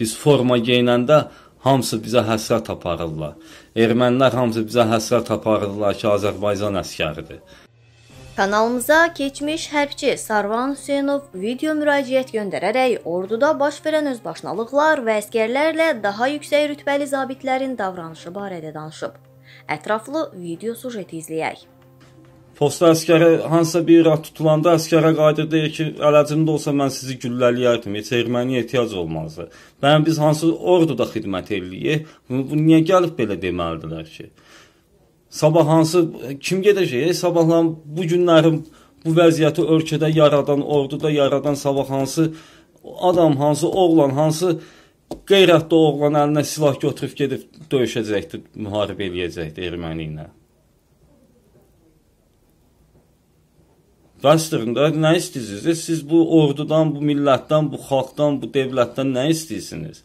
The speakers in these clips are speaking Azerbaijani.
Biz forma geyinəndə hamısı bizə həsrət aparırlar. Ermənilər hamısı bizə həsrət aparırlar ki, Azərbaycan əskəridir. Kanalımıza keçmiş hərbçi Sarvan Hüseynov video müraciət göndərərək orduda baş verən özbaşınalıqlar və əskərlərlə daha yüksək rütbəli zabitlərin davranışı barədə danışıb. Ətraflı video sujeti izləyək. Posta əskərə hansısa bir rat tutulanda əskərə qayıdır deyir ki, əlacım da olsa mən sizi güllələyərdim. Heç erməniyə ehtiyac olmazdı. Bəyəm biz hansı orduda xidmət eləyirik? Bu, bu niyə gəlib belə deməlidirlər ki? Sabah hansı kim gedəcək? Sabahlan bu günlərin bu vəziyyəti ölkədə yaradan, orduda yaradan sabah hansı adam, hansı oğlan, hansı qeyrətli oğlan əlinə silah götürüb gedib döyüşəcəkdir, müharibə eləyəcəkdir erməni ilə. Dostlarım, da nə istəyirsiniz? Siz bu ordudan, bu millətdən, bu xalqdan, bu dövlətdən nə istəyirsiniz?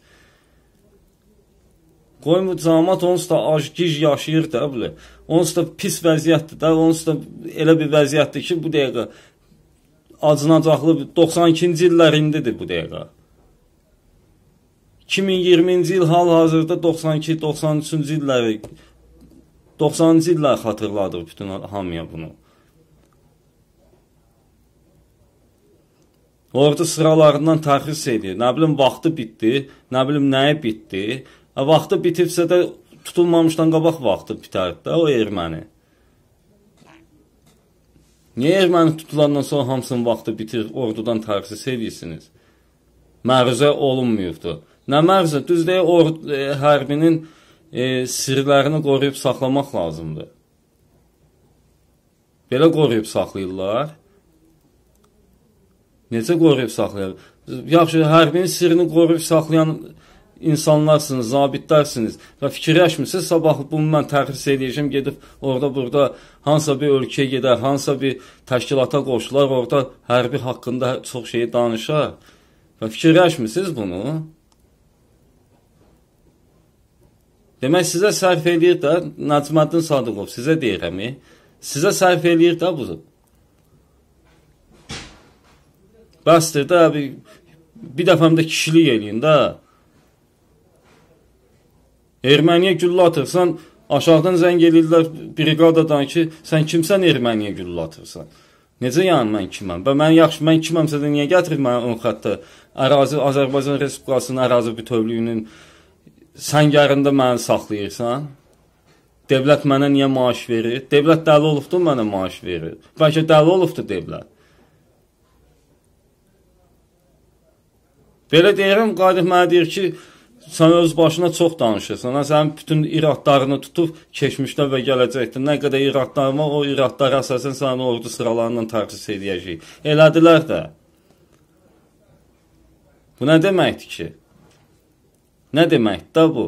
Qoyun bu cəmaat onsuz da acgic yaşayır da, bilə. Onsuz da pis vəziyyətdir də, onsuz da elə bir vəziyyətdir ki, bu dəqiqə acınacaqlı 92-ci illərindedir bu dəqiqə. 2020-ci il hal-hazırda 92-93-cü illəri 90-cı illər xatırladır bütün hamıya bunu. Orada sıralarından təxris edir. Nə bilim vaxtı bitdi, nə bilim nəyi bitdi. Ha e, vaxtı bitibsə də tutulmamışdan qabaq vaxtı bitər də o erməni. Niyə erməni tutulandan sonra hamısının vaxtı bitir, ordudan təxsis edirsiniz? Məruzə olunmuyubdur. Nə məruzə? Düz deyə ordu, e, hərbinin e, sirlərini qoruyub saxlamaq lazımdır. Belə qoruyub saxlayırlar necə qoruyub saxlayar? Yaxşı, hərbin sirrini qoruyub saxlayan insanlarsınız, zabitlərsiniz və fikirləşmirsiniz, sabah bunu mən təxris edəcəm, gedib orada burada hansısa bir ölkəyə gedər, hansısa bir təşkilata qoşular, orada hərbi haqqında çox şey danışar və fikirləşmirsiniz bunu. Demək, sizə sərf eləyir də, Nəcməddin Sadıqov, sizə deyirəmi, sizə sərf eləyir də bu Bəsdir də, bir, bir dəfəm də kişilik eləyin də. Erməniyə güllə atırsan, aşağıdan zəng eləyirlər briqadadan ki, sən kimsən erməniyə güllə atırsan? Necə yəni mən kiməm? Və mən yaxşı, mən kiməmsə də niyə gətirir mənə ön xəttə ərazi, Azərbaycan Respublikasının ərazi bütövlüyünün səngərində məni saxlayırsan? Devlət mənə niyə maaş verir? Devlət dəli olubdur mənə maaş verir. Bəlkə dəli olubdur devlət. Belə deyirəm, Qalib mənə deyir ki, sən öz başına çox danışırsan. Sənin bütün iradlarını tutub keçmişdə və gələcəkdə nə qədər iradların var, o iradlara əsasən səni ordu sıralarından təxsis edəcəyik. Elədilər də. Bu nə deməkdir ki? Nə deməkdir də bu?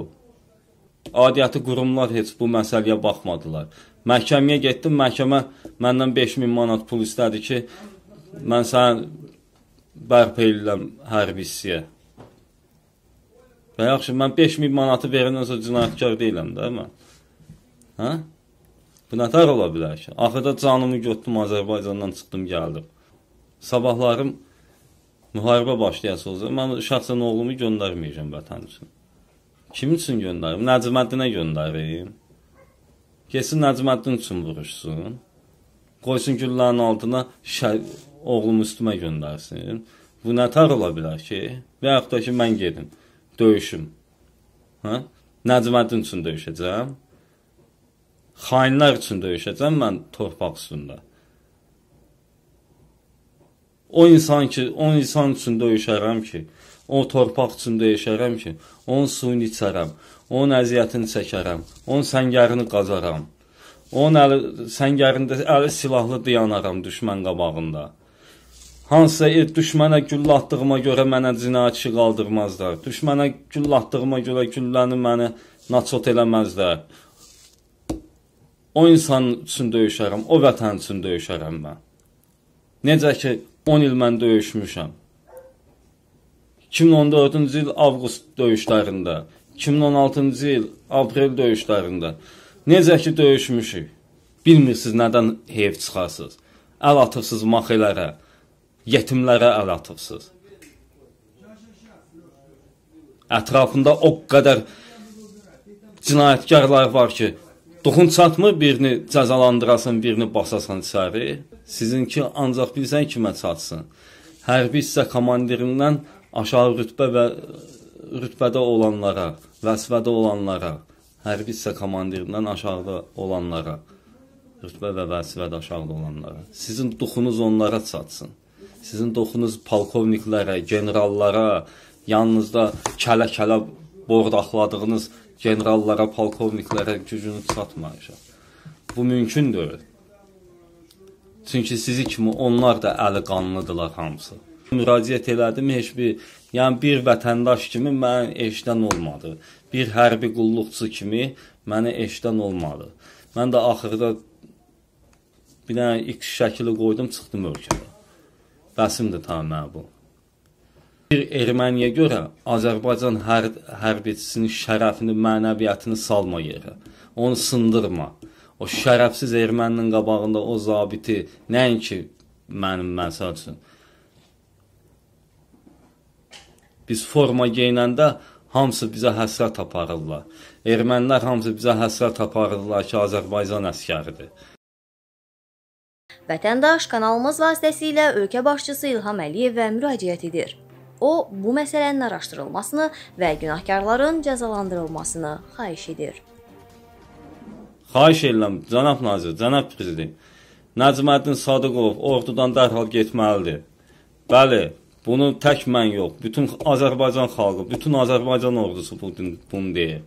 Adiyyəti qurumlar heç bu məsələyə baxmadılar. Məhkəməyə getdim, məhkəmə məndən 5000 manat pul istədi ki, mən sənin bərpa edirəm hərbi hissiyə. Və yaxşı, mən 5000 manatı verəndən sonra cinayətkar deyiləm də mən. Hə? Bu nətər ola bilər ki? Axırda canımı götdüm, Azərbaycandan çıxdım, gəldim. Sabahlarım müharibə başlayası olacaq. Mən şəxsən oğlumu göndərməyəcəm vətən üçün. Kim üçün göndərim? Nəcməddinə göndərim. Kesin Nəcməddin üçün vuruşsun qoysun güllərin altına şə, oğlumu üstümə göndərsin. Bu nə tər ola bilər ki? Və yaxud da ki, mən gedim, döyüşüm. Hə? Nəcməddin üçün döyüşəcəm. Xainlər üçün döyüşəcəm mən torpaq üstündə. O insan ki, o insan üçün döyüşərəm ki, o torpaq üçün döyüşərəm ki, onun suyunu içərəm, onun əziyyətini çəkərəm, onun səngərini qazaram. Onun əli səngərində əli silahlı diyanaram düşmən qabağında. Hansısa il düşmənə güllə atdığıma görə mənə cinayətçi qaldırmazlar. Düşmənə güllə atdığıma görə gülləni məni naçot eləməzlər. O insan üçün döyüşərəm, o vətən üçün döyüşərəm mən. Necə ki 10 il mən döyüşmüşəm. 2014-cü il avqust döyüşlərində, 2016-cı il aprel döyüşlərində Necə ki döyüşmüşük. Bilmirsiniz nədən heyf çıxarsınız. Əl atırsınız maxilərə, yetimlərə əl atırsınız. Ətrafında o qədər cinayətkarlar var ki, Doxun çatmır birini cəzalandırasın, birini basasan içəri. Sizinki ancaq bilsən kimə çatsın. Hərbi hissə komandirindən aşağı rütbə və rütbədə olanlara, vəsfədə olanlara, hərbi hissə komandirindən aşağıda olanlara, rütbə və vəsifədə aşağıda olanlara, sizin duxunuz onlara çatsın. Sizin duxunuz polkovniklərə, generallara, yanınızda kələ-kələ bordaqladığınız generallara, polkovniklərə gücünüz çatmayacaq. Bu mümkün deyil. Çünki sizi kimi onlar da əli qanlıdırlar hamısı. Müraciət elədim, heç bir, yəni bir vətəndaş kimi mən eşdən olmadı. Bir hərbi qulluqçu kimi mənə eşdən olmadı. Mən də axırda bir dənə X şəkili qoydum, çıxdım ölkədə. Bəsimdir tam mənə bu. Bir erməniyə görə Azərbaycan hər, hərbiçisinin şərəfini, mənəviyyətini salma yerə. Onu sındırma. O şərəfsiz erməninin qabağında o zabiti nəinki mənim məsəl üçün Biz forma geyinəndə hamısı bizə həsrət aparırlar. Ermənilər hamısı bizə həsrət aparırlar ki, Azərbaycan əskəridir. Vətəndaş kanalımız vasitəsilə ölkə başçısı İlham Əliyevə müraciət edir. O, bu məsələnin araşdırılmasını və günahkarların cəzalandırılmasını xahiş edir. Xahiş edirəm, cənab nazir, cənab prezident. Nəcməddin Sadıqov ordudan dərhal getməlidir. Bəli, Bunu tək mən yox, bütün Azərbaycan xalqı, bütün Azərbaycan ordusu bunu, bunu deyir.